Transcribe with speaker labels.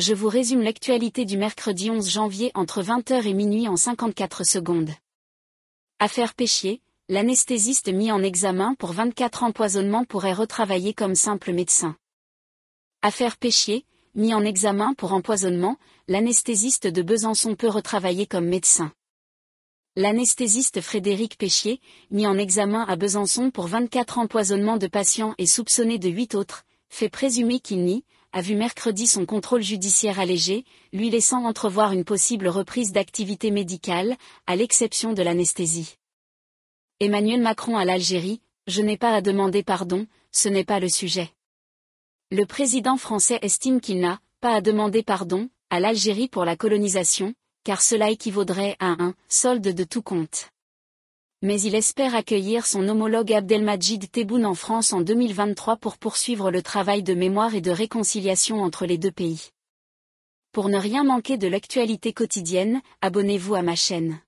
Speaker 1: je vous résume l'actualité du mercredi 11 janvier entre 20h et minuit en 54 secondes. Affaire Péchier, l'anesthésiste mis en examen pour 24 empoisonnements pourrait retravailler comme simple médecin. Affaire Péchier, mis en examen pour empoisonnement, l'anesthésiste de Besançon peut retravailler comme médecin. L'anesthésiste Frédéric Péchier, mis en examen à Besançon pour 24 empoisonnements de patients et soupçonné de 8 autres, fait présumer qu'il nie, a vu mercredi son contrôle judiciaire allégé, lui laissant entrevoir une possible reprise d'activité médicale, à l'exception de l'anesthésie. Emmanuel Macron à l'Algérie, je n'ai pas à demander pardon, ce n'est pas le sujet. Le président français estime qu'il n'a pas à demander pardon à l'Algérie pour la colonisation, car cela équivaudrait à un solde de tout compte mais il espère accueillir son homologue Abdelmajid Tebboune en France en 2023 pour poursuivre le travail de mémoire et de réconciliation entre les deux pays. Pour ne rien manquer de l'actualité quotidienne, abonnez-vous à ma chaîne.